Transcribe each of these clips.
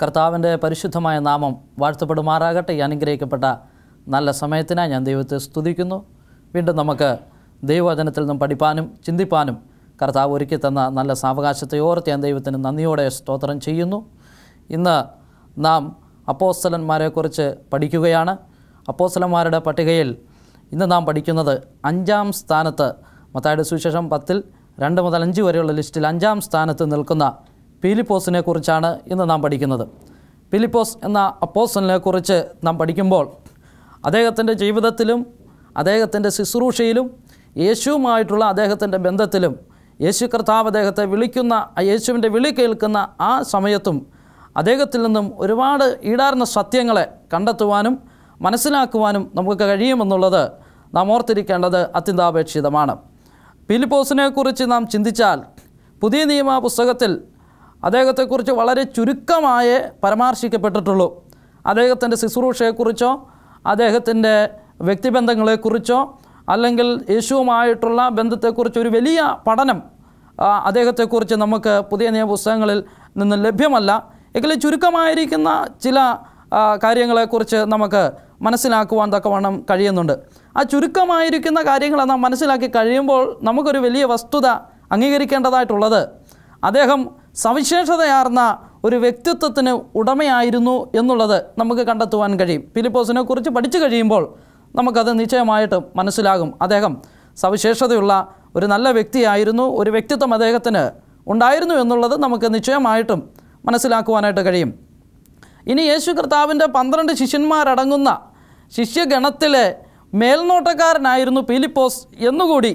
കർത്താവിൻ്റെ പരിശുദ്ധമായ നാമം വാഴ്ത്തപ്പെടുമാറാകട്ടെ ഈ അനുഗ്രഹിക്കപ്പെട്ട നല്ല സമയത്തിനായി ഞാൻ ദൈവത്തെ സ്തുതിക്കുന്നു വീണ്ടും നമുക്ക് ദൈവവചനത്തിൽ നിന്നും പഠിപ്പാനും ചിന്തിപ്പാനും കർത്താവ് ഒരുക്കി തന്ന നല്ല സാവകാശത്തെ ഓർത്ത് ഞാൻ ദൈവത്തിന് നന്ദിയോടെ സ്തോത്രം ചെയ്യുന്നു ഇന്ന് നാം അപ്പോസ്തലന്മാരെക്കുറിച്ച് പഠിക്കുകയാണ് അപ്പോസ്തലന്മാരുടെ പട്ടികയിൽ ഇന്ന് നാം പഠിക്കുന്നത് അഞ്ചാം സ്ഥാനത്ത് മത്തായുടെ സുവിശേഷം പത്തിൽ രണ്ട് മുതൽ അഞ്ച് വരെയുള്ള ലിസ്റ്റിൽ അഞ്ചാം സ്ഥാനത്ത് നിൽക്കുന്ന ഫിലിപ്പോസിനെ കുറിച്ചാണ് ഇന്ന് നാം പഠിക്കുന്നത് ഫിലിപ്പോസ് എന്ന അപ്പോസിനെ കുറിച്ച് നാം പഠിക്കുമ്പോൾ അദ്ദേഹത്തിൻ്റെ ജീവിതത്തിലും അദ്ദേഹത്തിൻ്റെ ശുശ്രൂഷയിലും യേശുവുമായിട്ടുള്ള അദ്ദേഹത്തിൻ്റെ ബന്ധത്തിലും യേശു കർത്താവ് അദ്ദേഹത്തെ വിളിക്കുന്ന യേശുവിൻ്റെ വിളി കേൾക്കുന്ന ആ സമയത്തും അദ്ദേഹത്തിൽ നിന്നും ഒരുപാട് ഈടാർന്ന സത്യങ്ങളെ കണ്ടെത്തുവാനും മനസ്സിലാക്കുവാനും നമുക്ക് കഴിയുമെന്നുള്ളത് നാം ഓർത്തിരിക്കേണ്ടത് അത്യന്താപേക്ഷിതമാണ് ഫിലിപ്പോസിനെക്കുറിച്ച് നാം ചിന്തിച്ചാൽ പുതിയ നിയമ പുസ്തകത്തിൽ അദ്ദേഹത്തെക്കുറിച്ച് വളരെ ചുരുക്കമായേ പരാമർശിക്കപ്പെട്ടിട്ടുള്ളൂ അദ്ദേഹത്തിൻ്റെ ശുശ്രൂഷയെക്കുറിച്ചോ അദ്ദേഹത്തിൻ്റെ വ്യക്തിബന്ധങ്ങളെക്കുറിച്ചോ അല്ലെങ്കിൽ യേശുവുമായിട്ടുള്ള ബന്ധത്തെക്കുറിച്ച് ഒരു വലിയ പഠനം അദ്ദേഹത്തെക്കുറിച്ച് നമുക്ക് പുതിയ നിയമപുസ്തകങ്ങളിൽ നിന്ന് ലഭ്യമല്ല എങ്കിലും ചുരുക്കമായിരിക്കുന്ന ചില കാര്യങ്ങളെക്കുറിച്ച് നമുക്ക് മനസ്സിലാക്കുവാൻ തക്കവണ്ണം കഴിയുന്നുണ്ട് ആ ചുരുക്കമായിരിക്കുന്ന കാര്യങ്ങൾ നാം മനസ്സിലാക്കി കഴിയുമ്പോൾ നമുക്കൊരു വലിയ വസ്തുത അംഗീകരിക്കേണ്ടതായിട്ടുള്ളത് അദ്ദേഹം സവിശേഷതയാർന്ന ഒരു വ്യക്തിത്വത്തിന് ഉടമയായിരുന്നു എന്നുള്ളത് നമുക്ക് കണ്ടെത്തുവാൻ കഴിയും ഫിലിപ്പോസിനെ കുറിച്ച് പഠിച്ചു കഴിയുമ്പോൾ നമുക്കത് നിശ്ചയമായിട്ട് മനസ്സിലാകും അദ്ദേഹം സവിശേഷതയുള്ള ഒരു നല്ല വ്യക്തിയായിരുന്നു ഒരു വ്യക്തിത്വം അദ്ദേഹത്തിന് ഉണ്ടായിരുന്നു എന്നുള്ളത് നമുക്ക് നിശ്ചയമായിട്ടും മനസ്സിലാക്കുവാനായിട്ട് കഴിയും ഇനി യേശു കർത്താവിൻ്റെ പന്ത്രണ്ട് ശിഷ്യന്മാരടങ്ങുന്ന ശിഷ്യഗണത്തിലെ മേൽനോട്ടക്കാരനായിരുന്നു ഫിലിപ്പോസ് എന്നുകൂടി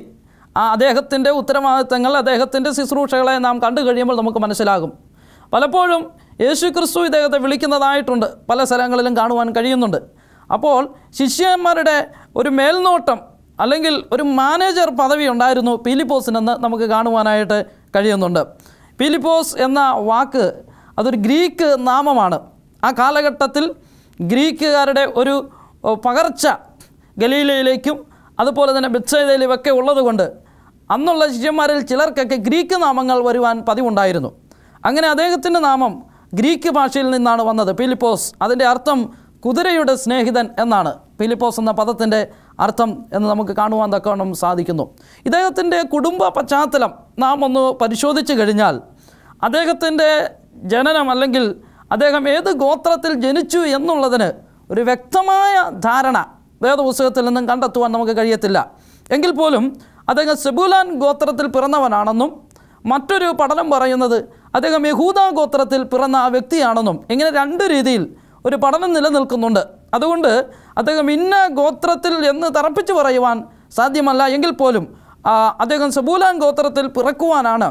ആ അദ്ദേഹത്തിൻ്റെ ഉത്തരവാദിത്തങ്ങൾ അദ്ദേഹത്തിൻ്റെ ശുശ്രൂഷകളെ നാം കണ്ടു കഴിയുമ്പോൾ നമുക്ക് മനസ്സിലാകും പലപ്പോഴും യേശു ക്രിസ്തു ഇദ്ദേഹത്തെ വിളിക്കുന്നതായിട്ടുണ്ട് പല സ്ഥലങ്ങളിലും കാണുവാൻ കഴിയുന്നുണ്ട് അപ്പോൾ ശിഷ്യന്മാരുടെ ഒരു മേൽനോട്ടം അല്ലെങ്കിൽ ഒരു മാനേജർ പദവി ഉണ്ടായിരുന്നു പീലിപ്പോസിനെന്ന് നമുക്ക് കാണുവാനായിട്ട് കഴിയുന്നുണ്ട് പീലിപ്പോസ് എന്ന വാക്ക് അതൊരു ഗ്രീക്ക് നാമമാണ് ആ കാലഘട്ടത്തിൽ ഗ്രീക്കുകാരുടെ ഒരു പകർച്ച ഗലീലയിലേക്കും അതുപോലെ തന്നെ ബെത്സേദയിലുമൊക്കെ ഉള്ളതുകൊണ്ട് അന്നുള്ള ശിഷ്യന്മാരിൽ ചിലർക്കൊക്കെ ഗ്രീക്ക് നാമങ്ങൾ വരുവാൻ പതിവുണ്ടായിരുന്നു അങ്ങനെ അദ്ദേഹത്തിൻ്റെ നാമം ഗ്രീക്ക് ഭാഷയിൽ നിന്നാണ് വന്നത് ഫിലിപ്പോസ് അതിൻ്റെ അർത്ഥം കുതിരയുടെ സ്നേഹിതൻ എന്നാണ് ഫിലിപ്പോസ് എന്ന പദത്തിൻ്റെ അർത്ഥം എന്ന് നമുക്ക് കാണുവാൻ തക്കവണ്ണം സാധിക്കുന്നു ഇദ്ദേഹത്തിൻ്റെ കുടുംബ പശ്ചാത്തലം നാം ഒന്ന് പരിശോധിച്ച് കഴിഞ്ഞാൽ അദ്ദേഹത്തിൻ്റെ ജനനം അല്ലെങ്കിൽ അദ്ദേഹം ഏത് ഗോത്രത്തിൽ ജനിച്ചു എന്നുള്ളതിന് ഒരു വ്യക്തമായ ധാരണ വേദപുസ്തകത്തിൽ നിന്നും കണ്ടെത്തുവാൻ നമുക്ക് കഴിയത്തില്ല എങ്കിൽ പോലും അദ്ദേഹം സെബുലാൻ ഗോത്രത്തിൽ പിറന്നവനാണെന്നും മറ്റൊരു പഠനം പറയുന്നത് അദ്ദേഹം യഹൂദ ഗോത്രത്തിൽ പിറന്ന ആ വ്യക്തിയാണെന്നും ഇങ്ങനെ രണ്ട് രീതിയിൽ ഒരു പഠനം നിലനിൽക്കുന്നുണ്ട് അതുകൊണ്ട് അദ്ദേഹം ഇന്ന ഗോത്രത്തിൽ എന്ന് തറപ്പിച്ചു പറയുവാൻ സാധ്യമല്ല എങ്കിൽ പോലും അദ്ദേഹം സബൂലാൻ ഗോത്രത്തിൽ പിറക്കുവാനാണ്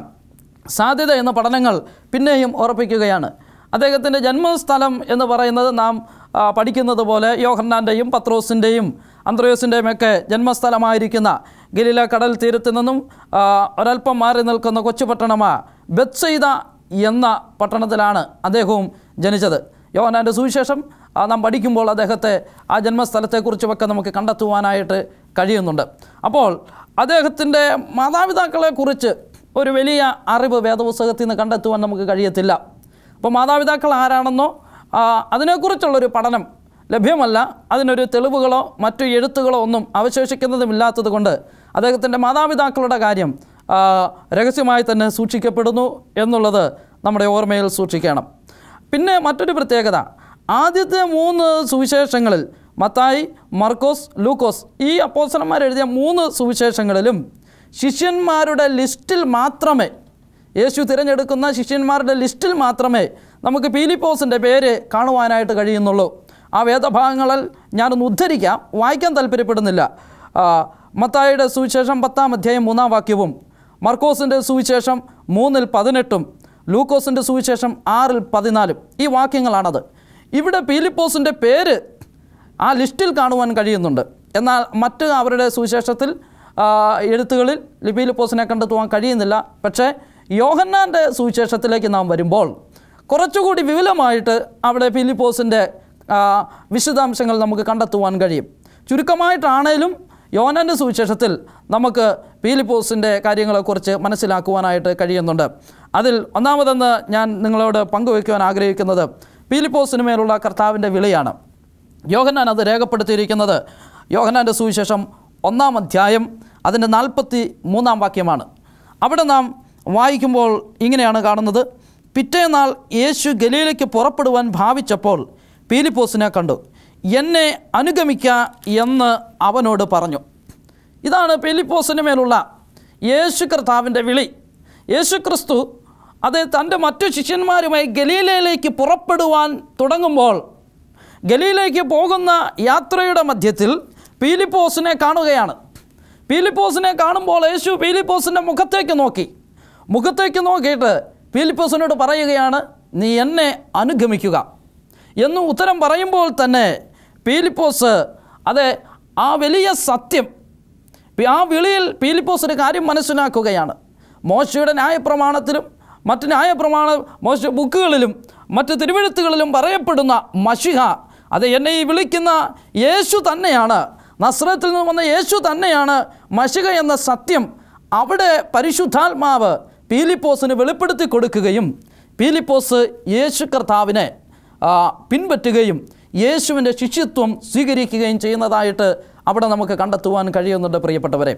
സാധ്യത എന്ന പഠനങ്ങൾ പിന്നെയും ഉറപ്പിക്കുകയാണ് അദ്ദേഹത്തിൻ്റെ ജന്മസ്ഥലം എന്ന് പറയുന്നത് നാം പഠിക്കുന്നത് പോലെ യോഹന്നാൻ്റെയും പത്രോസിൻ്റെയും അന്ത്രയോസിൻ്റെയുമൊക്കെ ജന്മസ്ഥലമായിരിക്കുന്ന ഗലീല കടൽ തീരത്ത് നിന്നും ഒരൽപ്പം മാറി നിൽക്കുന്ന കൊച്ചുപട്ടണമായ ബെത്സൈദ എന്ന പട്ടണത്തിലാണ് അദ്ദേഹവും ജനിച്ചത് യോഹനാൻ്റെ സുവിശേഷം നാം പഠിക്കുമ്പോൾ അദ്ദേഹത്തെ ആ ജന്മസ്ഥലത്തെക്കുറിച്ചുമൊക്കെ നമുക്ക് കണ്ടെത്തുവാനായിട്ട് കഴിയുന്നുണ്ട് അപ്പോൾ അദ്ദേഹത്തിൻ്റെ മാതാപിതാക്കളെക്കുറിച്ച് ഒരു വലിയ അറിവ് വേദപുസ്തകത്തിൽ നിന്ന് കണ്ടെത്തുവാൻ നമുക്ക് കഴിയത്തില്ല അപ്പോൾ മാതാപിതാക്കൾ ആരാണെന്നോ അതിനെക്കുറിച്ചുള്ളൊരു പഠനം ലഭ്യമല്ല അതിനൊരു തെളിവുകളോ മറ്റു എഴുത്തുകളോ ഒന്നും അവശേഷിക്കുന്നതുമില്ലാത്തത് കൊണ്ട് അദ്ദേഹത്തിൻ്റെ മാതാപിതാക്കളുടെ കാര്യം രഹസ്യമായി തന്നെ സൂക്ഷിക്കപ്പെടുന്നു എന്നുള്ളത് നമ്മുടെ ഓർമ്മയിൽ സൂക്ഷിക്കണം പിന്നെ മറ്റൊരു പ്രത്യേകത ആദ്യത്തെ മൂന്ന് സുവിശേഷങ്ങളിൽ മത്തായി മർക്കോസ് ലൂക്കോസ് ഈ അപ്പോസനന്മാർ എഴുതിയ മൂന്ന് സുവിശേഷങ്ങളിലും ശിഷ്യന്മാരുടെ ലിസ്റ്റിൽ മാത്രമേ യേശു തിരഞ്ഞെടുക്കുന്ന ശിഷ്യന്മാരുടെ ലിസ്റ്റിൽ മാത്രമേ നമുക്ക് പീലിപ്പോസിൻ്റെ പേര് കാണുവാനായിട്ട് കഴിയുന്നുള്ളൂ ആ വേദഭാഗങ്ങളിൽ ഞാനൊന്ന് ഉദ്ധരിക്കാം വായിക്കാൻ താല്പര്യപ്പെടുന്നില്ല മത്തായിയുടെ സുവിശേഷം പത്താം അധ്യായം മൂന്നാം വാക്യവും മർക്കോസിൻ്റെ സുവിശേഷം മൂന്നിൽ പതിനെട്ടും ലൂക്കോസിൻ്റെ സുവിശേഷം ആറിൽ പതിനാലും ഈ വാക്യങ്ങളാണത് ഇവിടെ പീലിപ്പോസിൻ്റെ പേര് ആ ലിസ്റ്റിൽ കാണുവാൻ കഴിയുന്നുണ്ട് എന്നാൽ മറ്റ് അവരുടെ സുവിശേഷത്തിൽ എഴുത്തുകളിൽ ലിപീലിപ്പോസിനെ കണ്ടെത്തുവാൻ കഴിയുന്നില്ല പക്ഷേ യോഹന്നാൻ്റെ സുവിശേഷത്തിലേക്ക് നാം വരുമ്പോൾ കുറച്ചുകൂടി വിപുലമായിട്ട് അവിടെ ഫിലിപ്പോസിൻ്റെ വിശദാംശങ്ങൾ നമുക്ക് കണ്ടെത്തുവാൻ കഴിയും ചുരുക്കമായിട്ടാണേലും യോനൻ്റെ സുവിശേഷത്തിൽ നമുക്ക് പീലിപ്പോസിൻ്റെ കാര്യങ്ങളെക്കുറിച്ച് മനസ്സിലാക്കുവാനായിട്ട് കഴിയുന്നുണ്ട് അതിൽ ഒന്നാമതെന്ന് ഞാൻ നിങ്ങളോട് പങ്കുവയ്ക്കുവാൻ ആഗ്രഹിക്കുന്നത് പീലിപ്പോസിന് മേലുള്ള കർത്താവിൻ്റെ വിളിയാണ് യോഹന്നാൻ അത് രേഖപ്പെടുത്തിയിരിക്കുന്നത് യോഹന്നാൻ്റെ സുവിശേഷം ഒന്നാം അധ്യായം അതിൻ്റെ നാൽപ്പത്തി മൂന്നാം വാക്യമാണ് അവിടെ നാം വായിക്കുമ്പോൾ ഇങ്ങനെയാണ് കാണുന്നത് പിറ്റേനാൾ യേശു ഗലീലയ്ക്ക് പുറപ്പെടുവാൻ ഭാവിച്ചപ്പോൾ പീലിപ്പോസിനെ കണ്ടു എന്നെ അനുഗമിക്ക എന്ന് അവനോട് പറഞ്ഞു ഇതാണ് പീലിപ്പോസിന് മേലുള്ള യേശു കർത്താവിൻ്റെ വിളി യേശു ക്രിസ്തു അത് തൻ്റെ മറ്റു ശിഷ്യന്മാരുമായി ഗലീലയിലേക്ക് പുറപ്പെടുവാൻ തുടങ്ങുമ്പോൾ ഗലീലയിലേക്ക് പോകുന്ന യാത്രയുടെ മധ്യത്തിൽ പീലിപ്പോസിനെ കാണുകയാണ് പീലിപ്പോസിനെ കാണുമ്പോൾ യേശു പീലിപ്പോസിൻ്റെ മുഖത്തേക്ക് നോക്കി മുഖത്തേക്ക് നോക്കിയിട്ട് പീലിപ്പോസിനോട് പറയുകയാണ് നീ എന്നെ അനുഗമിക്കുക എന്ന് ഉത്തരം പറയുമ്പോൾ തന്നെ പീലിപ്പോസ് അതെ ആ വലിയ സത്യം ആ വിളിയിൽ പീലിപ്പോസ് ഒരു കാര്യം മനസ്സിലാക്കുകയാണ് മോശയുടെ ന്യായപ്രമാണത്തിലും മറ്റ് ന്യായപ്രമാണ മോശ ബുക്കുകളിലും മറ്റ് തിരുവഴുത്തുകളിലും പറയപ്പെടുന്ന മഷിഹ അത് എന്നെ ഈ വിളിക്കുന്ന യേശു തന്നെയാണ് നസ്രത്തിൽ നിന്ന് വന്ന യേശു തന്നെയാണ് മഷിക എന്ന സത്യം അവിടെ പരിശുദ്ധാത്മാവ് പീലിപ്പോസിന് വെളിപ്പെടുത്തി കൊടുക്കുകയും പീലിപ്പോസ് യേശു കർത്താവിനെ പിൻപറ്റുകയും യേശുവിൻ്റെ ശിഷ്യത്വം സ്വീകരിക്കുകയും ചെയ്യുന്നതായിട്ട് അവിടെ നമുക്ക് കണ്ടെത്തുവാൻ കഴിയുന്നുണ്ട് പ്രിയപ്പെട്ടവരെ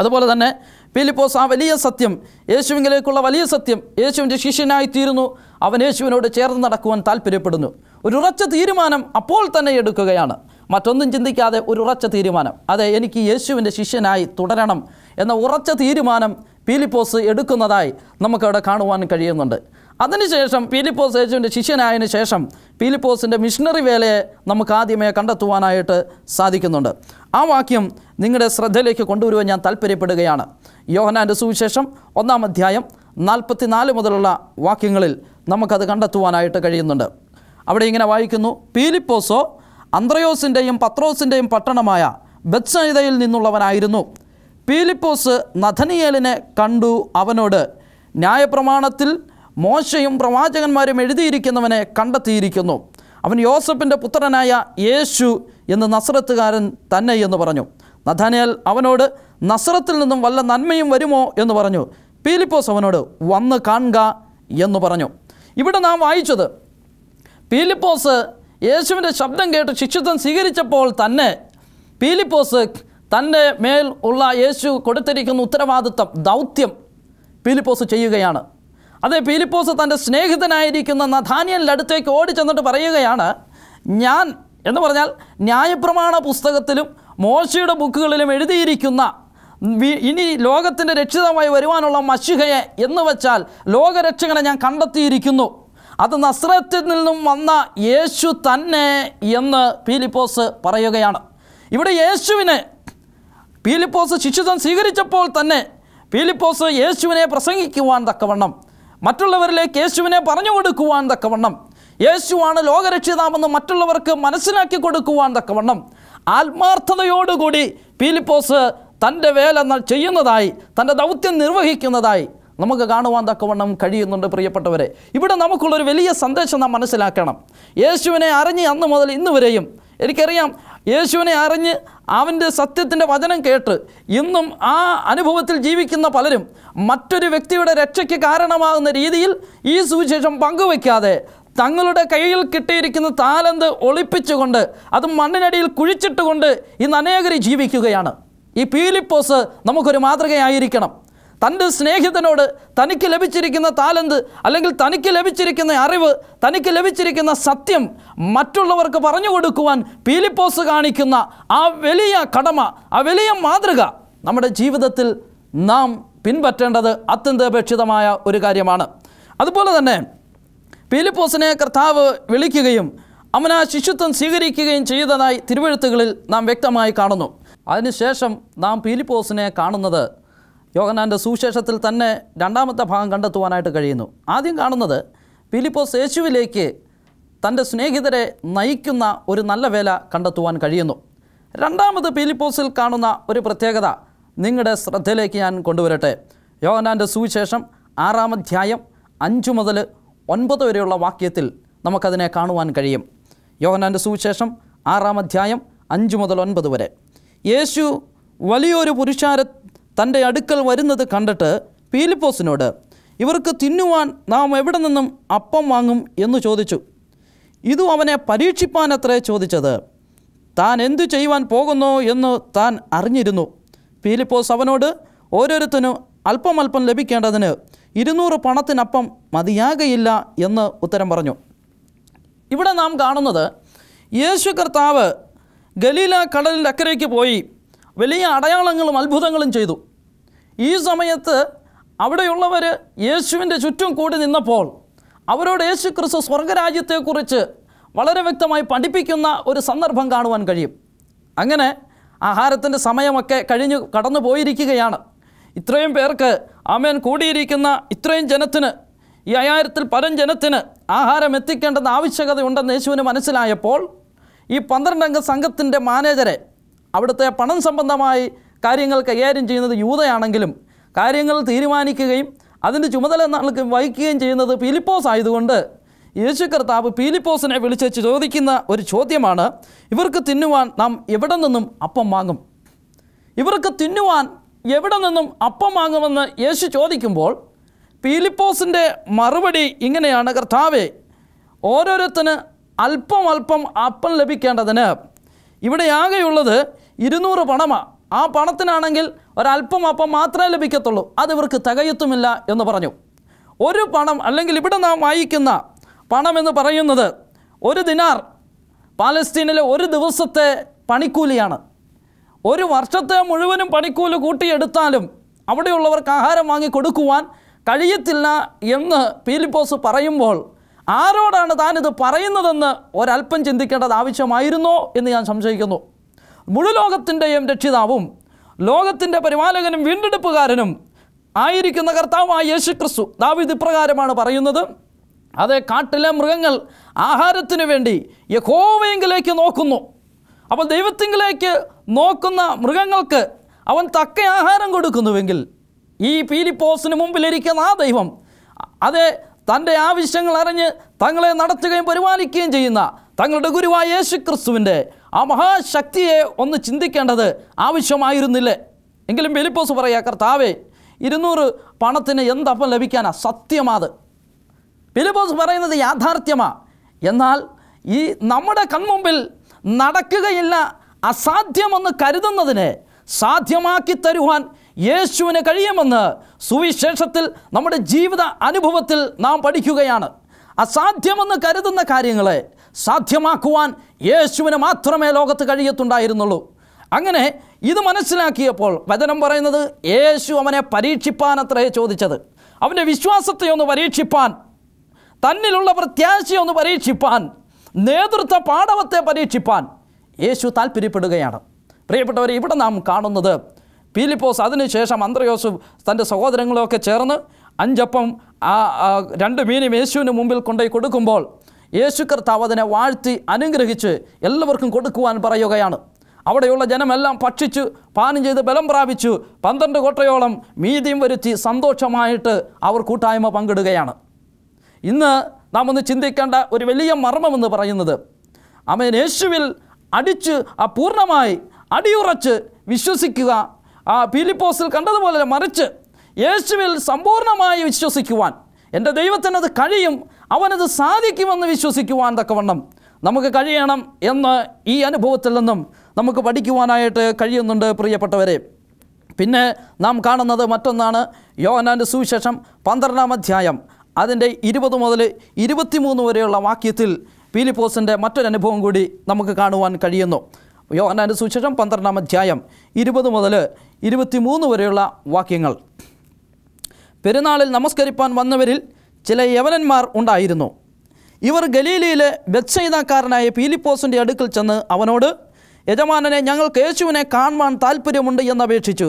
അതുപോലെ തന്നെ ഫിലിപ്പോസ് ആ വലിയ സത്യം യേശുവിങ്കിലേക്കുള്ള വലിയ സത്യം യേശുവിൻ്റെ ശിഷ്യനായി തീരുന്നു അവൻ യേശുവിനോട് ചേർന്ന് നടക്കുവാൻ താല്പര്യപ്പെടുന്നു ഒരു ഉറച്ച തീരുമാനം അപ്പോൾ തന്നെ എടുക്കുകയാണ് മറ്റൊന്നും ചിന്തിക്കാതെ ഒരു ഉറച്ച തീരുമാനം അതെ എനിക്ക് യേശുവിൻ്റെ ശിഷ്യനായി തുടരണം എന്ന ഉറച്ച തീരുമാനം പീലിപ്പോസ് എടുക്കുന്നതായി നമുക്കവിടെ കാണുവാൻ കഴിയുന്നുണ്ട് അതിനുശേഷം പീലിപ്പോസ് യേശുവിൻ്റെ ശിഷ്യനായതിന് ശേഷം പീലിപ്പോസിൻ്റെ മിഷണറി വേലയെ നമുക്ക് ആദ്യമേ കണ്ടെത്തുവാനായിട്ട് സാധിക്കുന്നുണ്ട് ആ വാക്യം നിങ്ങളുടെ ശ്രദ്ധയിലേക്ക് കൊണ്ടുവരുവാൻ ഞാൻ താല്പര്യപ്പെടുകയാണ് യോഹനാൻ്റെ സുവിശേഷം ഒന്നാം അധ്യായം നാല് മുതലുള്ള വാക്യങ്ങളിൽ നമുക്കത് കണ്ടെത്തുവാനായിട്ട് കഴിയുന്നുണ്ട് അവിടെ ഇങ്ങനെ വായിക്കുന്നു പീലിപ്പോസോ അന്ത്രയോസിൻ്റെയും പത്രോസിൻ്റെയും പട്ടണമായ ബത്സൈതയിൽ നിന്നുള്ളവനായിരുന്നു പീലിപ്പോസ് നഥനിയേലിനെ കണ്ടു അവനോട് ന്യായപ്രമാണത്തിൽ മോശയും പ്രവാചകന്മാരും എഴുതിയിരിക്കുന്നവനെ കണ്ടെത്തിയിരിക്കുന്നു അവൻ യോസഫിൻ്റെ പുത്രനായ യേശു എന്ന് നസ്രത്തുകാരൻ തന്നെ എന്ന് പറഞ്ഞു നഥാനിയൽ അവനോട് നസ്രത്തിൽ നിന്നും വല്ല നന്മയും വരുമോ എന്ന് പറഞ്ഞു പീലിപ്പോസ് അവനോട് വന്ന് കാണുക എന്ന് പറഞ്ഞു ഇവിടെ നാം വായിച്ചത് പീലിപ്പോസ് യേശുവിൻ്റെ ശബ്ദം കേട്ട് ശിക്ഷിത്വം സ്വീകരിച്ചപ്പോൾ തന്നെ പീലിപ്പോസ് തൻ്റെ മേൽ ഉള്ള യേശു കൊടുത്തിരിക്കുന്ന ഉത്തരവാദിത്വം ദൗത്യം പീലിപ്പോസ് ചെയ്യുകയാണ് അതെ പീലിപ്പോസ് തൻ്റെ സ്നേഹിതനായിരിക്കുന്ന നഥാനിയലിൻ്റെ അടുത്തേക്ക് ഓടി ചെന്നിട്ട് പറയുകയാണ് ഞാൻ എന്ന് പറഞ്ഞാൽ ന്യായപ്രമാണ പുസ്തകത്തിലും മോശയുടെ ബുക്കുകളിലും എഴുതിയിരിക്കുന്ന ഇനി ലോകത്തിൻ്റെ രക്ഷിതമായി വരുവാനുള്ള മഷിഹയെ എന്ന് വെച്ചാൽ ലോകരക്ഷകനെ ഞാൻ കണ്ടെത്തിയിരിക്കുന്നു അത് നസ്രത്തിൽ നിന്നും വന്ന യേശു തന്നെ എന്ന് പീലിപ്പോസ് പറയുകയാണ് ഇവിടെ യേശുവിനെ പീലിപ്പോസ് ശിശുത്വം സ്വീകരിച്ചപ്പോൾ തന്നെ പീലിപ്പോസ് യേശുവിനെ പ്രസംഗിക്കുവാൻ തക്കവണ്ണം മറ്റുള്ളവരിലേക്ക് യേശുവിനെ പറഞ്ഞു കൊടുക്കുവാൻ തക്കവണ്ണം യേശുവാണ് ലോകരക്ഷിതാമെന്ന് മറ്റുള്ളവർക്ക് മനസ്സിലാക്കി കൊടുക്കുവാൻ തക്കവണ്ണം ആത്മാർത്ഥതയോടുകൂടി പീലിപ്പോസ് തൻ്റെ വേല ചെയ്യുന്നതായി തൻ്റെ ദൗത്യം നിർവഹിക്കുന്നതായി നമുക്ക് കാണുവാൻ തക്കവണ്ണം കഴിയുന്നുണ്ട് പ്രിയപ്പെട്ടവരെ ഇവിടെ നമുക്കുള്ളൊരു വലിയ സന്ദേശം നാം മനസ്സിലാക്കണം യേശുവിനെ അറിഞ്ഞ് അന്ന് മുതൽ ഇന്ന് വരെയും എനിക്കറിയാം യേശുവിനെ അറിഞ്ഞ് അവൻ്റെ സത്യത്തിൻ്റെ വചനം കേട്ട് ഇന്നും ആ അനുഭവത്തിൽ ജീവിക്കുന്ന പലരും മറ്റൊരു വ്യക്തിയുടെ രക്ഷയ്ക്ക് കാരണമാകുന്ന രീതിയിൽ ഈ സുവിശേഷം പങ്കുവയ്ക്കാതെ തങ്ങളുടെ കയ്യിൽ കിട്ടിയിരിക്കുന്ന താലന്ത് ഒളിപ്പിച്ചുകൊണ്ട് അത് മണ്ണിനടിയിൽ കുഴിച്ചിട്ടുകൊണ്ട് ഇന്ന് അനേകർ ജീവിക്കുകയാണ് ഈ പീലിപ്പോസ് നമുക്കൊരു മാതൃകയായിരിക്കണം തൻ്റെ സ്നേഹിതനോട് തനിക്ക് ലഭിച്ചിരിക്കുന്ന താലന്ത് അല്ലെങ്കിൽ തനിക്ക് ലഭിച്ചിരിക്കുന്ന അറിവ് തനിക്ക് ലഭിച്ചിരിക്കുന്ന സത്യം മറ്റുള്ളവർക്ക് പറഞ്ഞു കൊടുക്കുവാൻ പീലിപ്പോസ് കാണിക്കുന്ന ആ വലിയ കടമ ആ വലിയ മാതൃക നമ്മുടെ ജീവിതത്തിൽ നാം പിൻപറ്റേണ്ടത് അത്യന്താപേക്ഷിതമായ ഒരു കാര്യമാണ് അതുപോലെ തന്നെ പീലിപ്പോസിനെ കർത്താവ് വിളിക്കുകയും അവനാ ശിശുത്വം സ്വീകരിക്കുകയും ചെയ്തതായി തിരുവഴുത്തുകളിൽ നാം വ്യക്തമായി കാണുന്നു അതിനുശേഷം നാം പീലിപ്പോസിനെ കാണുന്നത് യോഗനാൻ്റെ സുവിശേഷത്തിൽ തന്നെ രണ്ടാമത്തെ ഭാഗം കണ്ടെത്തുവാനായിട്ട് കഴിയുന്നു ആദ്യം കാണുന്നത് ഫിലിപ്പോസ് യേശുവിലേക്ക് തൻ്റെ സ്നേഹിതരെ നയിക്കുന്ന ഒരു നല്ല വേല കണ്ടെത്തുവാൻ കഴിയുന്നു രണ്ടാമത് ഫിലിപ്പോസിൽ കാണുന്ന ഒരു പ്രത്യേകത നിങ്ങളുടെ ശ്രദ്ധയിലേക്ക് ഞാൻ കൊണ്ടുവരട്ടെ യോഗനാൻ്റെ സുവിശേഷം ആറാം അധ്യായം അഞ്ചു മുതൽ ഒൻപത് വരെയുള്ള വാക്യത്തിൽ നമുക്കതിനെ കാണുവാൻ കഴിയും യോഹനാൻ്റെ സുവിശേഷം ആറാം അധ്യായം അഞ്ച് മുതൽ ഒൻപത് വരെ യേശു വലിയൊരു പുരുഷാര തൻ്റെ അടുക്കൽ വരുന്നത് കണ്ടിട്ട് പീലിപ്പോസിനോട് ഇവർക്ക് തിന്നുവാൻ നാം എവിടെ നിന്നും അപ്പം വാങ്ങും എന്ന് ചോദിച്ചു ഇതു അവനെ പരീക്ഷിപ്പാനത്രേ ചോദിച്ചത് താൻ എന്തു ചെയ്യുവാൻ പോകുന്നു എന്ന് താൻ അറിഞ്ഞിരുന്നു പീലിപ്പോസ് അവനോട് ഓരോരുത്തനും അല്പമല്പം ലഭിക്കേണ്ടതിന് ഇരുന്നൂറ് പണത്തിനപ്പം മതിയാകയില്ല എന്ന് ഉത്തരം പറഞ്ഞു ഇവിടെ നാം കാണുന്നത് യേശു കർത്താവ് ഗലീല കടലിൻ്റെ അക്കരയ്ക്ക് പോയി വലിയ അടയാളങ്ങളും അത്ഭുതങ്ങളും ചെയ്തു ഈ സമയത്ത് അവിടെയുള്ളവർ യേശുവിൻ്റെ ചുറ്റും കൂടി നിന്നപ്പോൾ അവരോട് യേശു ക്രിസ്തു സ്വർഗരാജ്യത്തെക്കുറിച്ച് വളരെ വ്യക്തമായി പഠിപ്പിക്കുന്ന ഒരു സന്ദർഭം കാണുവാൻ കഴിയും അങ്ങനെ ആഹാരത്തിൻ്റെ സമയമൊക്കെ കഴിഞ്ഞു കടന്നു പോയിരിക്കുകയാണ് ഇത്രയും പേർക്ക് ആമേൻ കൂടിയിരിക്കുന്ന ഇത്രയും ജനത്തിന് ഈ അയ്യായിരത്തിൽ പരം ജനത്തിന് ആഹാരം എത്തിക്കേണ്ടെന്ന ആവശ്യകതയുണ്ടെന്ന് യേശുവിന് മനസ്സിലായപ്പോൾ ഈ പന്ത്രണ്ടംഗ സംഘത്തിൻ്റെ മാനേജരെ അവിടുത്തെ പണം സംബന്ധമായി കാര്യങ്ങൾ കൈകാര്യം ചെയ്യുന്നത് യൂതയാണെങ്കിലും കാര്യങ്ങൾ തീരുമാനിക്കുകയും അതിൻ്റെ ചുമതല നമ്മൾക്ക് വഹിക്കുകയും ചെയ്യുന്നത് ഫിലിപ്പോസ് ആയതുകൊണ്ട് യേശു കർത്താവ് ഫിലിപ്പോസിനെ വിളിച്ച് ചോദിക്കുന്ന ഒരു ചോദ്യമാണ് ഇവർക്ക് തിന്നുവാൻ നാം എവിടെ നിന്നും അപ്പം വാങ്ങും ഇവർക്ക് തിന്നുവാൻ എവിടെ നിന്നും അപ്പം വാങ്ങുമെന്ന് യേശു ചോദിക്കുമ്പോൾ ഫിലിപ്പോസിൻ്റെ മറുപടി ഇങ്ങനെയാണ് കർത്താവേ ഓരോരുത്തന് അല്പം അല്പം അപ്പം ലഭിക്കേണ്ടതിന് ഇവിടെ ആകെയുള്ളത് ഇരുന്നൂറ് പണമാണ് ആ പണത്തിനാണെങ്കിൽ ഒരല്പം അപ്പം മാത്രമേ ലഭിക്കത്തുള്ളൂ അത് ഇവർക്ക് തികയത്തുമില്ല എന്ന് പറഞ്ഞു ഒരു പണം അല്ലെങ്കിൽ ഇവിടെ നാം വായിക്കുന്ന പണമെന്ന് പറയുന്നത് ഒരു ദിനാർ പാലസ്തീനിലെ ഒരു ദിവസത്തെ പണിക്കൂലിയാണ് ഒരു വർഷത്തെ മുഴുവനും പണിക്കൂലി കൂട്ടിയെടുത്താലും അവിടെയുള്ളവർക്ക് ആഹാരം വാങ്ങി കൊടുക്കുവാൻ കഴിയത്തില്ല എന്ന് പീലിപ്പോസ് പറയുമ്പോൾ ആരോടാണ് താനിത് പറയുന്നതെന്ന് ഒരല്പം ചിന്തിക്കേണ്ടത് ആവശ്യമായിരുന്നോ എന്ന് ഞാൻ സംശയിക്കുന്നു മുഴു ലോകത്തിൻ്റെയും രക്ഷിതാവും ലോകത്തിൻ്റെ പരിപാലകനും വീണ്ടെടുപ്പുകാരനും ആയിരിക്കുന്ന കർത്താവായ യേശു ക്രിസ്തു ദാവിദ് ഇപ്രകാരമാണ് പറയുന്നത് അതെ കാട്ടിലെ മൃഗങ്ങൾ ആഹാരത്തിന് വേണ്ടി യഹോവയെങ്കിലേക്ക് നോക്കുന്നു അപ്പോൾ ദൈവത്തിങ്കിലേക്ക് നോക്കുന്ന മൃഗങ്ങൾക്ക് അവൻ തക്ക ആഹാരം കൊടുക്കുന്നുവെങ്കിൽ ഈ പീലിപ്പോസിന് മുമ്പിലിരിക്കുന്ന ആ ദൈവം അതെ തൻ്റെ ആവശ്യങ്ങൾ അറിഞ്ഞ് തങ്ങളെ നടത്തുകയും പരിപാലിക്കുകയും ചെയ്യുന്ന തങ്ങളുടെ ഗുരുവായ യേശു ക്രിസ്തുവിൻ്റെ ആ മഹാശക്തിയെ ഒന്ന് ചിന്തിക്കേണ്ടത് ആവശ്യമായിരുന്നില്ലേ എങ്കിലും വെലിപ്പോസ് പറയാ കർത്താവേ ഇരുന്നൂറ് പണത്തിന് എന്തപ്പം ലഭിക്കാനാ സത്യമാത് ബെലിപ്പോസ് പറയുന്നത് യാഥാർത്ഥ്യമാ എന്നാൽ ഈ നമ്മുടെ കൺമുമ്പിൽ നടക്കുകയില്ല അസാധ്യമെന്ന് കരുതുന്നതിനെ സാധ്യമാക്കി തരുവാൻ യേശുവിന് കഴിയുമെന്ന് സുവിശേഷത്തിൽ നമ്മുടെ ജീവിത അനുഭവത്തിൽ നാം പഠിക്കുകയാണ് അസാധ്യമെന്ന് കരുതുന്ന കാര്യങ്ങളെ സാധ്യമാക്കുവാൻ യേശുവിന് മാത്രമേ ലോകത്ത് കഴിയത്തുണ്ടായിരുന്നുള്ളൂ അങ്ങനെ ഇത് മനസ്സിലാക്കിയപ്പോൾ വചനം പറയുന്നത് യേശു അവനെ പരീക്ഷിപ്പാൻ അത്രേ ചോദിച്ചത് അവൻ്റെ വിശ്വാസത്തെ ഒന്ന് പരീക്ഷിപ്പാൻ തന്നിലുള്ള പ്രത്യാശയെ ഒന്ന് പരീക്ഷിപ്പാൻ നേതൃത്വ പാഠവത്തെ പരീക്ഷിപ്പാൻ യേശു താല്പര്യപ്പെടുകയാണ് പ്രിയപ്പെട്ടവരെ ഇവിടെ നാം കാണുന്നത് പീലിപ്പോസ് അതിനുശേഷം അന്ത്രയോസ് തൻ്റെ സഹോദരങ്ങളൊക്കെ ചേർന്ന് അഞ്ചപ്പം രണ്ട് മീനും യേശുവിന് മുമ്പിൽ കൊണ്ടുപോയി കൊടുക്കുമ്പോൾ യേശു കർത്താവ് അതിനെ വാഴ്ത്തി അനുഗ്രഹിച്ച് എല്ലാവർക്കും കൊടുക്കുവാൻ പറയുകയാണ് അവിടെയുള്ള ജനമെല്ലാം ഭക്ഷിച്ചു പാനം ചെയ്ത് ബലം പ്രാപിച്ചു പന്ത്രണ്ട് കോട്ടയോളം മീതിയും വരുത്തി സന്തോഷമായിട്ട് അവർ കൂട്ടായ്മ പങ്കിടുകയാണ് ഇന്ന് നാം ഒന്ന് ചിന്തിക്കേണ്ട ഒരു വലിയ മർമ്മമെന്ന് പറയുന്നത് അമ്മ യേശുവിൽ അടിച്ച് പൂർണ്ണമായി അടിയുറച്ച് വിശ്വസിക്കുക ആ പീലിപ്പോസിൽ കണ്ടതുപോലെ മറിച്ച് യേശുവിൽ സമ്പൂർണ്ണമായി വിശ്വസിക്കുവാൻ എൻ്റെ ദൈവത്തിനത് കഴിയും അവനത് സാധിക്കുമെന്ന് വിശ്വസിക്കുവാൻ തക്കവണ്ണം നമുക്ക് കഴിയണം എന്ന് ഈ അനുഭവത്തിൽ നിന്നും നമുക്ക് പഠിക്കുവാനായിട്ട് കഴിയുന്നുണ്ട് പ്രിയപ്പെട്ടവരെ പിന്നെ നാം കാണുന്നത് മറ്റൊന്നാണ് യോഹനാൻ്റെ സുവിശേഷം പന്ത്രണ്ടാം അധ്യായം അതിൻ്റെ ഇരുപത് മുതൽ ഇരുപത്തിമൂന്ന് വരെയുള്ള വാക്യത്തിൽ പീലിപ്പോസിൻ്റെ മറ്റൊരനുഭവം കൂടി നമുക്ക് കാണുവാൻ കഴിയുന്നു യോഹനാൻ്റെ സുവിശേഷം പന്ത്രണ്ടാം അധ്യായം ഇരുപത് മുതൽ ഇരുപത്തിമൂന്ന് വരെയുള്ള വാക്യങ്ങൾ പെരുന്നാളിൽ നമസ്കരിപ്പാൻ വന്നവരിൽ ചില യവനന്മാർ ഉണ്ടായിരുന്നു ഇവർ ഗലീലിയിലെ ബത്സൈദക്കാരനായ പീലിപ്പോസിൻ്റെ അടുക്കൽ ചെന്ന് അവനോട് യജമാനനെ ഞങ്ങൾക്ക് യേശുവിനെ കാണുവാൻ താല്പര്യമുണ്ട് എന്നപേക്ഷിച്ചു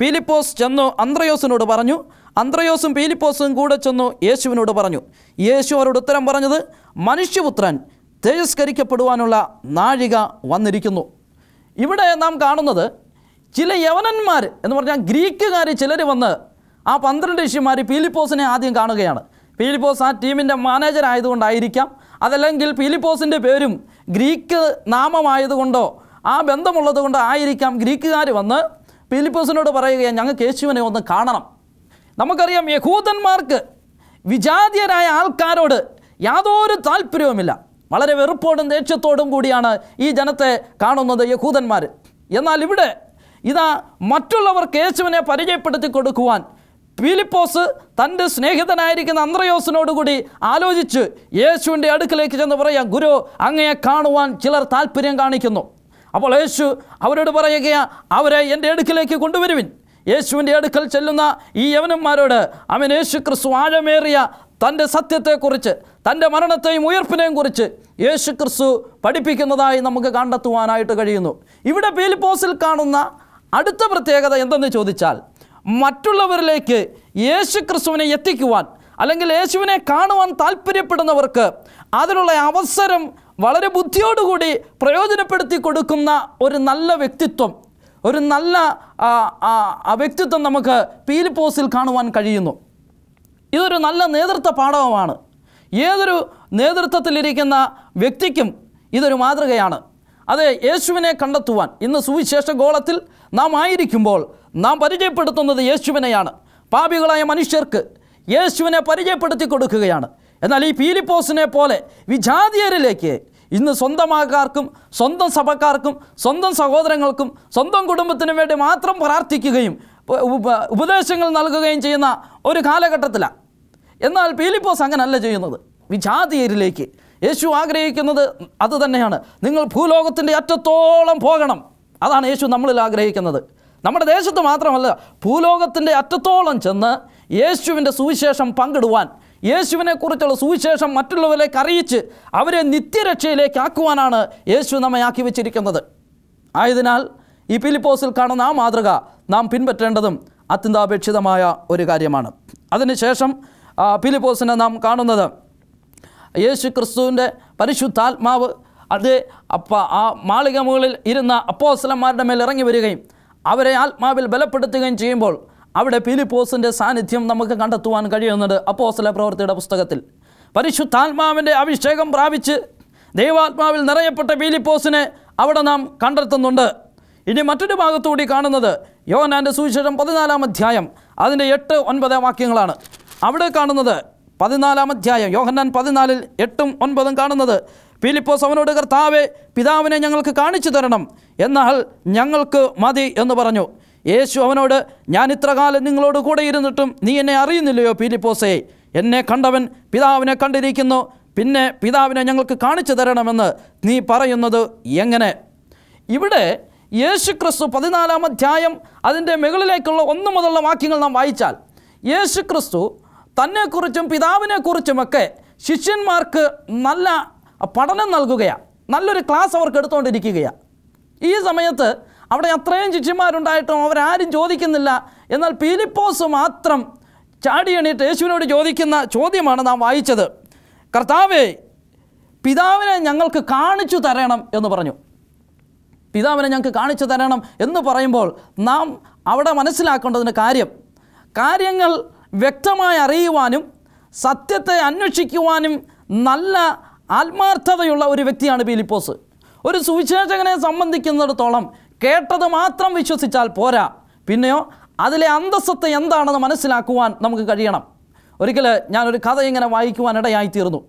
പീലിപ്പോസ് ചെന്നു അന്ത്രയോസിനോട് പറഞ്ഞു അന്ത്രയോസും പീലിപ്പോസും കൂടെ ചെന്നു യേശുവിനോട് പറഞ്ഞു യേശു അവരോട് ഉത്തരം പറഞ്ഞത് മനുഷ്യപുത്രൻ തേജസ്കരിക്കപ്പെടുവാനുള്ള നാഴിക വന്നിരിക്കുന്നു ഇവിടെ നാം കാണുന്നത് ചില യവനന്മാർ എന്ന് പറഞ്ഞാൽ ഗ്രീക്കുകാർ ചിലർ വന്ന് ആ പന്ത്രണ്ട് ഋഷിമാർ പീലിപ്പോസിനെ ആദ്യം കാണുകയാണ് ഫിലിപ്പോസ് ആ ടീമിൻ്റെ മാനേജർ ആയതുകൊണ്ടായിരിക്കാം അതല്ലെങ്കിൽ ഫിലിപ്പോസിൻ്റെ പേരും ഗ്രീക്ക് നാമമായതുകൊണ്ടോ ആ ബന്ധമുള്ളത് കൊണ്ട് ആയിരിക്കാം ഗ്രീക്കുകാർ വന്ന് ഫിലിപ്പോസിനോട് പറയുകയാണ് ഞങ്ങൾക്ക് യേശുവിനെ ഒന്ന് കാണണം നമുക്കറിയാം യഹൂദന്മാർക്ക് വിജാതീയരായ ആൾക്കാരോട് യാതൊരു താല്പര്യവുമില്ല വളരെ വെറുപ്പോടും ദേഷ്യത്തോടും കൂടിയാണ് ഈ ജനത്തെ കാണുന്നത് യഹൂദന്മാർ എന്നാൽ ഇവിടെ ഇതാ മറ്റുള്ളവർക്ക് യേശുവിനെ പരിചയപ്പെടുത്തി കൊടുക്കുവാൻ ഫിലിപ്പോസ് തൻ്റെ സ്നേഹിതനായിരിക്കുന്ന അന്ത്രയോസിനോടുകൂടി ആലോചിച്ച് യേശുവിൻ്റെ അടുക്കിലേക്ക് ചെന്ന് പറയാം ഗുരു അങ്ങയെ കാണുവാൻ ചിലർ താല്പര്യം കാണിക്കുന്നു അപ്പോൾ യേശു അവരോട് പറയുകയാണ് അവരെ എൻ്റെ അടുക്കിലേക്ക് കൊണ്ടുവരുവിൻ യേശുവിൻ്റെ അടുക്കൽ ചെല്ലുന്ന ഈ യവനന്മാരോട് അവൻ യേശു ക്രിസ്തു ആഴമേറിയ തൻ്റെ സത്യത്തെക്കുറിച്ച് തൻ്റെ മരണത്തെയും ഉയർപ്പിനെയും കുറിച്ച് യേശു ക്രിസ്തു പഠിപ്പിക്കുന്നതായി നമുക്ക് കണ്ടെത്തുവാനായിട്ട് കഴിയുന്നു ഇവിടെ പീലിപ്പോസിൽ കാണുന്ന അടുത്ത പ്രത്യേകത എന്തെന്ന് ചോദിച്ചാൽ മറ്റുള്ളവരിലേക്ക് യേശു ക്രിസ്തുവിനെ എത്തിക്കുവാൻ അല്ലെങ്കിൽ യേശുവിനെ കാണുവാൻ താല്പര്യപ്പെടുന്നവർക്ക് അതിനുള്ള അവസരം വളരെ ബുദ്ധിയോടുകൂടി പ്രയോജനപ്പെടുത്തി കൊടുക്കുന്ന ഒരു നല്ല വ്യക്തിത്വം ഒരു നല്ല വ്യക്തിത്വം നമുക്ക് പീലിപ്പോസിൽ കാണുവാൻ കഴിയുന്നു ഇതൊരു നല്ല നേതൃത്വ പാഠവുമാണ് ഏതൊരു നേതൃത്വത്തിലിരിക്കുന്ന വ്യക്തിക്കും ഇതൊരു മാതൃകയാണ് അതെ യേശുവിനെ കണ്ടെത്തുവാൻ ഇന്ന് സുവിശേഷ ഗോളത്തിൽ നാം ആയിരിക്കുമ്പോൾ നാം പരിചയപ്പെടുത്തുന്നത് യേശുവിനെയാണ് പാപികളായ മനുഷ്യർക്ക് യേശുവിനെ പരിചയപ്പെടുത്തി കൊടുക്കുകയാണ് എന്നാൽ ഈ പീലിപ്പോസിനെ പോലെ വിജാതിയരിലേക്ക് ഇന്ന് സ്വന്തമാക്കാർക്കും സ്വന്തം സഭക്കാർക്കും സ്വന്തം സഹോദരങ്ങൾക്കും സ്വന്തം കുടുംബത്തിനും വേണ്ടി മാത്രം പ്രാർത്ഥിക്കുകയും ഉപദേശങ്ങൾ നൽകുകയും ചെയ്യുന്ന ഒരു കാലഘട്ടത്തിലാണ് എന്നാൽ പീലിപ്പോസ് അങ്ങനല്ല ചെയ്യുന്നത് വിജാതിയരിലേക്ക് യേശു ആഗ്രഹിക്കുന്നത് അത് തന്നെയാണ് നിങ്ങൾ ഭൂലോകത്തിൻ്റെ അറ്റത്തോളം പോകണം അതാണ് യേശു നമ്മളിൽ ആഗ്രഹിക്കുന്നത് നമ്മുടെ ദേശത്ത് മാത്രമല്ല ഭൂലോകത്തിൻ്റെ അറ്റത്തോളം ചെന്ന് യേശുവിൻ്റെ സുവിശേഷം പങ്കിടുവാൻ യേശുവിനെക്കുറിച്ചുള്ള സുവിശേഷം മറ്റുള്ളവരിലേക്ക് അറിയിച്ച് അവരെ നിത്യരക്ഷയിലേക്ക് ആക്കുവാനാണ് യേശു നമ്മെ ആക്കി വെച്ചിരിക്കുന്നത് ആയതിനാൽ ഈ പിലിപ്പോസിൽ കാണുന്ന ആ മാതൃക നാം പിൻപറ്റേണ്ടതും അത്യന്താപേക്ഷിതമായ ഒരു കാര്യമാണ് അതിനുശേഷം പിലിപ്പോസിനെ നാം കാണുന്നത് യേശു ക്രിസ്തുവിൻ്റെ പരിശുദ്ധാത്മാവ് അത് ആ മാളിക മുകളിൽ ഇരുന്ന അപ്പോസ്ലന്മാരുടെ മേൽ ഇറങ്ങി വരികയും അവരെ ആത്മാവിൽ ബലപ്പെടുത്തുകയും ചെയ്യുമ്പോൾ അവിടെ പീലിപ്പോസിൻ്റെ സാന്നിധ്യം നമുക്ക് കണ്ടെത്തുവാൻ കഴിയുന്നുണ്ട് അപ്പോസല പ്രവൃത്തിയുടെ പുസ്തകത്തിൽ പരിശുദ്ധാത്മാവിൻ്റെ അഭിഷേകം പ്രാപിച്ച് ദൈവാത്മാവിൽ നിറയപ്പെട്ട പീലിപ്പോസിനെ അവിടെ നാം കണ്ടെത്തുന്നുണ്ട് ഇനി മറ്റൊരു ഭാഗത്തുകൂടി കാണുന്നത് യോനാൻ്റെ സുവിശേഷം പതിനാലാം അധ്യായം അതിൻ്റെ എട്ട് ഒൻപത് വാക്യങ്ങളാണ് അവിടെ കാണുന്നത് പതിനാലാം അധ്യായം യോഹന്നാൻ പതിനാലിൽ എട്ടും ഒൻപതും കാണുന്നത് ഫിലിപ്പോസ് അവനോട് കർത്താവെ പിതാവിനെ ഞങ്ങൾക്ക് കാണിച്ചു തരണം എന്നാൽ ഞങ്ങൾക്ക് മതി എന്ന് പറഞ്ഞു യേശു അവനോട് ഞാൻ ഇത്രകാലം നിങ്ങളോട് കൂടെ ഇരുന്നിട്ടും നീ എന്നെ അറിയുന്നില്ലയോ പീലിപ്പോസേ എന്നെ കണ്ടവൻ പിതാവിനെ കണ്ടിരിക്കുന്നു പിന്നെ പിതാവിനെ ഞങ്ങൾക്ക് കാണിച്ചു തരണമെന്ന് നീ പറയുന്നത് എങ്ങനെ ഇവിടെ യേശു ക്രിസ്തു പതിനാലാം അധ്യായം അതിൻ്റെ മുകളിലേക്കുള്ള ഒന്നു മുതലുള്ള വാക്യങ്ങൾ നാം വായിച്ചാൽ യേശു ക്രിസ്തു തന്നെക്കുറിച്ചും പിതാവിനെക്കുറിച്ചുമൊക്കെ ശിഷ്യന്മാർക്ക് നല്ല പഠനം നൽകുകയാണ് നല്ലൊരു ക്ലാസ് അവർക്ക് എടുത്തുകൊണ്ടിരിക്കുകയാണ് ഈ സമയത്ത് അവിടെ അത്രയും ശിഷ്യന്മാരുണ്ടായിട്ടും അവരാരും ചോദിക്കുന്നില്ല എന്നാൽ പീലിപ്പോസ് മാത്രം ചാടി എണീറ്റ് യേശുവിനോട് ചോദിക്കുന്ന ചോദ്യമാണ് നാം വായിച്ചത് കർത്താവേ പിതാവിനെ ഞങ്ങൾക്ക് കാണിച്ചു തരണം എന്ന് പറഞ്ഞു പിതാവിനെ ഞങ്ങൾക്ക് കാണിച്ചു തരണം എന്ന് പറയുമ്പോൾ നാം അവിടെ മനസ്സിലാക്കേണ്ടതിന് കാര്യം കാര്യങ്ങൾ വ്യക്തമായി അറിയുവാനും സത്യത്തെ അന്വേഷിക്കുവാനും നല്ല ആത്മാർത്ഥതയുള്ള ഒരു വ്യക്തിയാണ് പീലിപ്പോസ് ഒരു സുവിശേഷകനെ സംബന്ധിക്കുന്നിടത്തോളം കേട്ടത് മാത്രം വിശ്വസിച്ചാൽ പോരാ പിന്നെയോ അതിലെ അന്തസ്സത്തെ എന്താണെന്ന് മനസ്സിലാക്കുവാൻ നമുക്ക് കഴിയണം ഒരിക്കൽ ഞാനൊരു കഥ ഇങ്ങനെ വായിക്കുവാനിടയായിത്തീർന്നു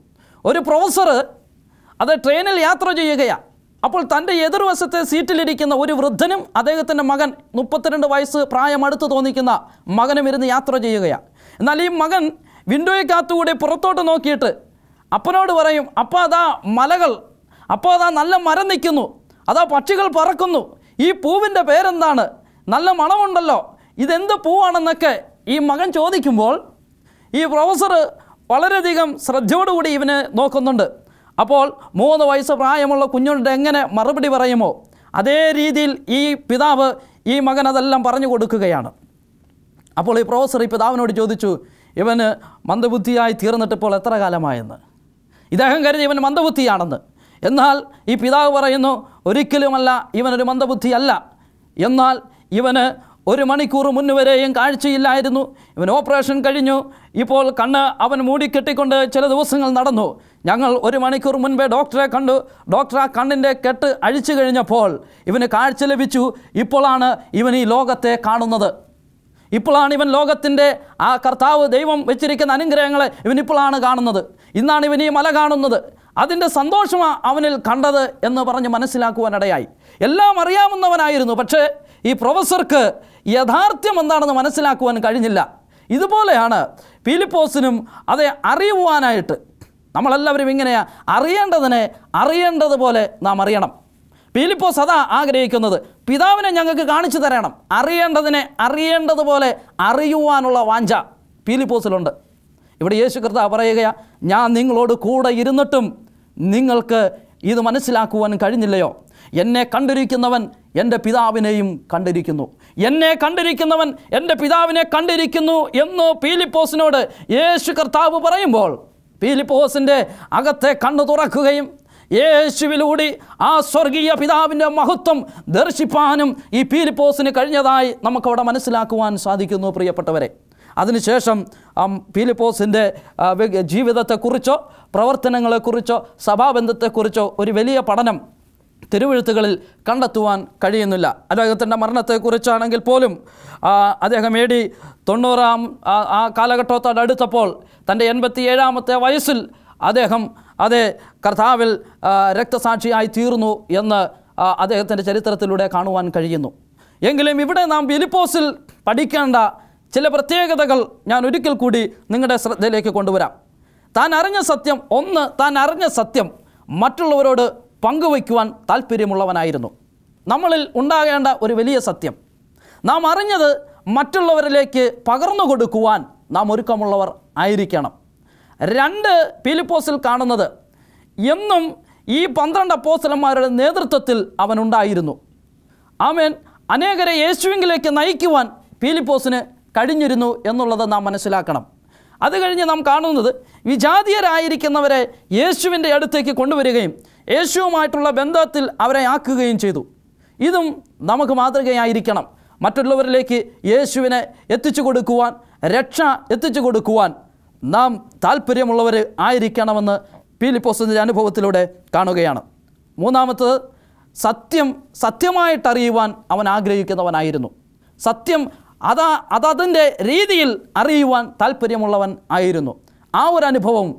ഒരു പ്രൊഫസർ അത് ട്രെയിനിൽ യാത്ര ചെയ്യുകയാണ് അപ്പോൾ തൻ്റെ എതിർവശത്തെ സീറ്റിലിരിക്കുന്ന ഒരു വൃദ്ധനും അദ്ദേഹത്തിൻ്റെ മകൻ മുപ്പത്തിരണ്ട് വയസ്സ് പ്രായമടുത്ത് തോന്നിക്കുന്ന മകനും ഇരുന്ന് യാത്ര ചെയ്യുകയാണ് എന്നാൽ ഈ മകൻ വിൻഡോയ്ക്കകത്തുകൂടി പുറത്തോട്ട് നോക്കിയിട്ട് അപ്പനോട് പറയും അപ്പം അതാ മലകൾ അപ്പോൾ അതാ നല്ല മരം നിൽക്കുന്നു അതാ പക്ഷികൾ പറക്കുന്നു ഈ പൂവിൻ്റെ പേരെന്താണ് നല്ല മണമുണ്ടല്ലോ ഇതെന്ത് പൂവാണെന്നൊക്കെ ഈ മകൻ ചോദിക്കുമ്പോൾ ഈ പ്രൊഫസർ വളരെയധികം ശ്രദ്ധയോടുകൂടി ഇവനെ നോക്കുന്നുണ്ട് അപ്പോൾ മൂന്ന് വയസ്സ് പ്രായമുള്ള കുഞ്ഞുണ്ട് എങ്ങനെ മറുപടി പറയുമോ അതേ രീതിയിൽ ഈ പിതാവ് ഈ മകൻ അതെല്ലാം പറഞ്ഞു കൊടുക്കുകയാണ് അപ്പോൾ ഈ പ്രൊഫസർ ഈ പിതാവിനോട് ചോദിച്ചു ഇവന് മന്ദബുദ്ധിയായി തീർന്നിട്ടിപ്പോൾ എത്ര കാലമായെന്ന് ഇദ്ദേഹം കരുതി ഇവൻ മന്ദബുദ്ധിയാണെന്ന് എന്നാൽ ഈ പിതാവ് പറയുന്നു ഒരിക്കലുമല്ല ഇവനൊരു മന്ദബുദ്ധിയല്ല എന്നാൽ ഇവന് ഒരു മണിക്കൂർ മുന്നുവരെയും കാഴ്ചയില്ലായിരുന്നു ഇവൻ ഓപ്പറേഷൻ കഴിഞ്ഞു ഇപ്പോൾ കണ്ണ് അവൻ മൂടിക്കെട്ടിക്കൊണ്ട് ചില ദിവസങ്ങൾ നടന്നു ഞങ്ങൾ ഒരു മണിക്കൂർ മുൻപേ ഡോക്ടറെ കണ്ടു ഡോക്ടർ ആ കണ്ണിൻ്റെ കെട്ട് അഴിച്ചു കഴിഞ്ഞപ്പോൾ ഇവന് കാഴ്ച ലഭിച്ചു ഇപ്പോഴാണ് ഇവൻ ഈ ലോകത്തെ കാണുന്നത് ഇപ്പോഴാണ് ഇവൻ ലോകത്തിൻ്റെ ആ കർത്താവ് ദൈവം വെച്ചിരിക്കുന്ന അനുഗ്രഹങ്ങളെ ഇവൻ കാണുന്നത് ഇന്നാണ് ഇവൻ ഈ മല കാണുന്നത് അതിൻ്റെ സന്തോഷമാണ് അവനിൽ കണ്ടത് എന്ന് പറഞ്ഞ് മനസ്സിലാക്കുവാനിടയായി എല്ലാം അറിയാവുന്നവനായിരുന്നു പക്ഷേ ഈ പ്രൊഫസർക്ക് യഥാർത്ഥ്യം എന്താണെന്ന് മനസ്സിലാക്കുവാൻ കഴിഞ്ഞില്ല ഇതുപോലെയാണ് ഫിലിപ്പോസിനും അതെ അറിയുവാനായിട്ട് നമ്മളെല്ലാവരും ഇങ്ങനെയാണ് അറിയേണ്ടതിനെ അറിയേണ്ടതുപോലെ നാം അറിയണം ഫിലിപ്പോസ് അതാ ആഗ്രഹിക്കുന്നത് പിതാവിനെ ഞങ്ങൾക്ക് കാണിച്ചു തരണം അറിയേണ്ടതിനെ അറിയേണ്ടതുപോലെ അറിയുവാനുള്ള വാഞ്ച ഫിലിപ്പോസിലുണ്ട് ഇവിടെ യേശു കർത്താവ് പറയുക ഞാൻ നിങ്ങളോട് കൂടെ ഇരുന്നിട്ടും നിങ്ങൾക്ക് ഇത് മനസ്സിലാക്കുവാൻ കഴിഞ്ഞില്ലയോ എന്നെ കണ്ടിരിക്കുന്നവൻ എൻ്റെ പിതാവിനെയും കണ്ടിരിക്കുന്നു എന്നെ കണ്ടിരിക്കുന്നവൻ എൻ്റെ പിതാവിനെ കണ്ടിരിക്കുന്നു എന്ന് പീലിപ്പോസിനോട് യേശു കർത്താവ് പറയുമ്പോൾ പീലിപ്പോസിൻ്റെ അകത്തെ കണ്ണു തുറക്കുകയും യേശുവിലൂടെ ആ സ്വർഗീയ പിതാവിൻ്റെ മഹത്വം ദർശിപ്പാനും ഈ പീലിപ്പോസിന് കഴിഞ്ഞതായി നമുക്കവിടെ മനസ്സിലാക്കുവാൻ സാധിക്കുന്നു പ്രിയപ്പെട്ടവരെ അതിനുശേഷം ഫിലിപ്പോസിൻ്റെ ജീവിതത്തെക്കുറിച്ചോ പ്രവർത്തനങ്ങളെക്കുറിച്ചോ സഭാബന്ധത്തെക്കുറിച്ചോ ഒരു വലിയ പഠനം തിരുവഴുത്തുകളിൽ കണ്ടെത്തുവാൻ കഴിയുന്നില്ല അദ്ദേഹത്തിൻ്റെ മരണത്തെക്കുറിച്ചാണെങ്കിൽ പോലും അദ്ദേഹം എ ഡി തൊണ്ണൂറാം ആ കാലഘട്ടത്തോടടുത്തപ്പോൾ തൻ്റെ എൺപത്തി ഏഴാമത്തെ വയസ്സിൽ അദ്ദേഹം അതേ കർത്താവിൽ രക്തസാക്ഷിയായി തീർന്നു എന്ന് അദ്ദേഹത്തിൻ്റെ ചരിത്രത്തിലൂടെ കാണുവാൻ കഴിയുന്നു എങ്കിലും ഇവിടെ നാം ബിലിപ്പോസിൽ പഠിക്കേണ്ട ചില പ്രത്യേകതകൾ ഞാൻ ഒരിക്കൽ കൂടി നിങ്ങളുടെ ശ്രദ്ധയിലേക്ക് കൊണ്ടുവരാം താൻ അറിഞ്ഞ സത്യം ഒന്ന് താൻ അറിഞ്ഞ സത്യം മറ്റുള്ളവരോട് പങ്കുവയ്ക്കുവാൻ താല്പര്യമുള്ളവനായിരുന്നു നമ്മളിൽ ഉണ്ടാകേണ്ട ഒരു വലിയ സത്യം നാം അറിഞ്ഞത് മറ്റുള്ളവരിലേക്ക് പകർന്നു കൊടുക്കുവാൻ നാം ഒരുക്കമുള്ളവർ ആയിരിക്കണം രണ്ട് പീലിപ്പോസിൽ കാണുന്നത് എന്നും ഈ പന്ത്രണ്ട് അപ്പോസലന്മാരുടെ നേതൃത്വത്തിൽ അവനുണ്ടായിരുന്നു ആമേൻ അനേകരെ യേശുവിങ്കിലേക്ക് നയിക്കുവാൻ പീലിപ്പോസിന് കഴിഞ്ഞിരുന്നു എന്നുള്ളത് നാം മനസ്സിലാക്കണം അത് കഴിഞ്ഞ് നാം കാണുന്നത് വിജാതീയരായിരിക്കുന്നവരെ യേശുവിൻ്റെ അടുത്തേക്ക് കൊണ്ടുവരികയും യേശുവുമായിട്ടുള്ള ബന്ധത്തിൽ അവരെ ആക്കുകയും ചെയ്തു ഇതും നമുക്ക് മാതൃകയായിരിക്കണം മറ്റുള്ളവരിലേക്ക് യേശുവിനെ എത്തിച്ചു കൊടുക്കുവാൻ രക്ഷ എത്തിച്ചു കൊടുക്കുവാൻ നാം താല്പര്യമുള്ളവർ ആയിരിക്കണമെന്ന് പീലിപ്പോസിൻ്റെ അനുഭവത്തിലൂടെ കാണുകയാണ് മൂന്നാമത്തത് സത്യം സത്യമായിട്ടറിയുവാൻ അവൻ ആഗ്രഹിക്കുന്നവനായിരുന്നു സത്യം അതാ അതതിൻ്റെ രീതിയിൽ അറിയുവാൻ താല്പര്യമുള്ളവൻ ആയിരുന്നു ആ ഒരു അനുഭവവും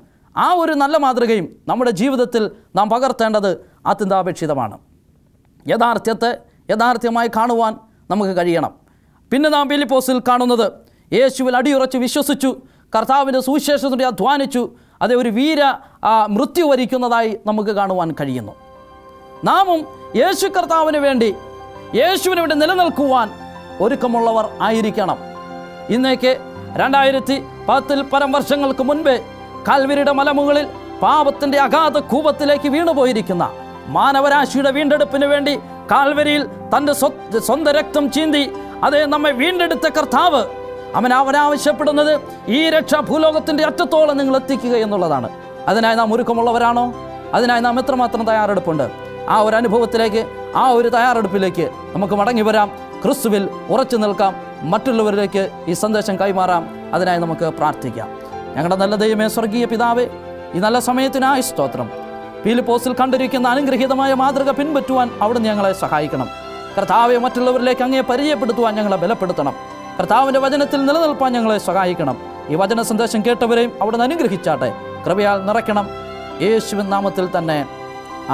ആ ഒരു നല്ല മാതൃകയും നമ്മുടെ ജീവിതത്തിൽ നാം പകർത്തേണ്ടത് അത്യന്താപേക്ഷിതമാണ് യഥാർത്ഥ്യത്തെ യഥാർത്ഥ്യമായി കാണുവാൻ നമുക്ക് കഴിയണം പിന്നെ നാം ബിലിപ്പോസിൽ കാണുന്നത് യേശുവിൽ അടിയുറച്ച് വിശ്വസിച്ചു കർത്താവിൻ്റെ സുവിശേഷത്തിൻ്റെ അധ്വാനിച്ചു അത് ഒരു വീര മൃത്യു വരിക്കുന്നതായി നമുക്ക് കാണുവാൻ കഴിയുന്നു നാമും യേശു കർത്താവിന് വേണ്ടി യേശുവിനെ വേണ്ടി നിലനിൽക്കുവാൻ ഒരുക്കമുള്ളവർ ആയിരിക്കണം ഇന്നേക്ക് രണ്ടായിരത്തി പത്തിൽ പരം വർഷങ്ങൾക്ക് മുൻപേ കാൽവരിയുടെ മലമുകളിൽ പാപത്തിൻ്റെ അഗാധ കൂപത്തിലേക്ക് വീണുപോയിരിക്കുന്ന മാനവരാശിയുടെ വീണ്ടെടുപ്പിന് വേണ്ടി കാൽവരിയിൽ തൻ്റെ സ്വന്തം രക്തം ചീന്തി അതേ നമ്മെ വീണ്ടെടുത്ത കർത്താവ് അവൻ അവനാവശ്യപ്പെടുന്നത് ഈ രക്ഷ ഭൂലോകത്തിൻ്റെ അറ്റത്തോളം നിങ്ങൾ എത്തിക്കുക എന്നുള്ളതാണ് അതിനായി നാം ഒരുക്കമുള്ളവരാണോ അതിനായി നാം എത്രമാത്രം തയ്യാറെടുപ്പുണ്ട് ആ ഒരു അനുഭവത്തിലേക്ക് ആ ഒരു തയ്യാറെടുപ്പിലേക്ക് നമുക്ക് മടങ്ങി വരാം ക്രിസ്തുവിൽ ഉറച്ചു നിൽക്കാം മറ്റുള്ളവരിലേക്ക് ഈ സന്ദേശം കൈമാറാം അതിനായി നമുക്ക് പ്രാർത്ഥിക്കാം ഞങ്ങളുടെ നല്ല ദൈവമേ സ്വർഗീയ പിതാവ് ഈ നല്ല സമയത്തിനായി സ്തോത്രം പീലിപ്പോസിൽ കണ്ടിരിക്കുന്ന അനുഗ്രഹീതമായ മാതൃക പിൻപറ്റുവാൻ അവിടുന്ന് ഞങ്ങളെ സഹായിക്കണം കർത്താവെ മറ്റുള്ളവരിലേക്ക് അങ്ങേ പരിചയപ്പെടുത്തുവാൻ ഞങ്ങളെ ബലപ്പെടുത്തണം കർത്താവിൻ്റെ വചനത്തിൽ നിലനിൽപ്പാൻ ഞങ്ങളെ സഹായിക്കണം ഈ വചന സന്ദേശം കേട്ടവരെയും അവിടുന്ന് അനുഗ്രഹിച്ചാട്ടെ കൃപയാൽ നിറയ്ക്കണം യേശുവിൻ നാമത്തിൽ തന്നെ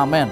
ആമേൻ